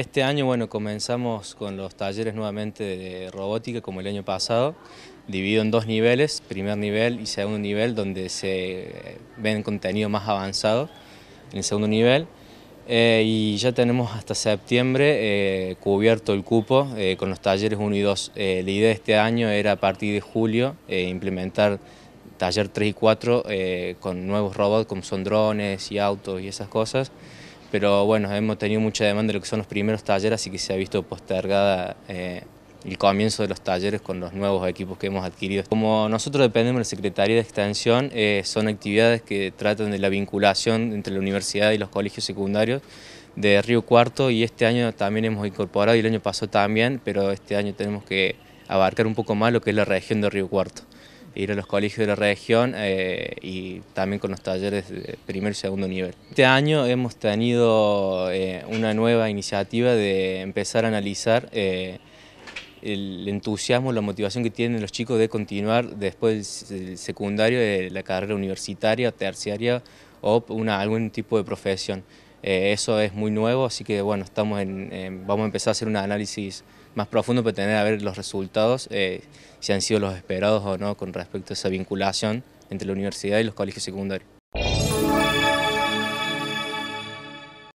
Este año, bueno, comenzamos con los talleres nuevamente de robótica, como el año pasado, dividido en dos niveles, primer nivel y segundo nivel, donde se ven contenido más avanzado en el segundo nivel. Eh, y ya tenemos hasta septiembre eh, cubierto el cupo eh, con los talleres 1 y 2. la idea de este año era a partir de julio implementar taller 3 y 4 con nuevos robots como son drones y autos y esas cosas pero bueno, hemos tenido mucha demanda de lo que son los primeros talleres, así que se ha visto postergada eh, el comienzo de los talleres con los nuevos equipos que hemos adquirido. Como nosotros dependemos de la Secretaría de Extensión, eh, son actividades que tratan de la vinculación entre la universidad y los colegios secundarios de Río Cuarto y este año también hemos incorporado y el año pasado también, pero este año tenemos que abarcar un poco más lo que es la región de Río Cuarto ir a los colegios de la región eh, y también con los talleres de primer y segundo nivel. Este año hemos tenido eh, una nueva iniciativa de empezar a analizar eh, el entusiasmo, la motivación que tienen los chicos de continuar después del secundario, de la carrera universitaria, terciaria o algún tipo de profesión. Eh, eso es muy nuevo, así que bueno, estamos en, vamos a empezar a hacer un análisis más profundo para tener a ver los resultados, eh, si han sido los esperados o no con respecto a esa vinculación entre la universidad y los colegios secundarios.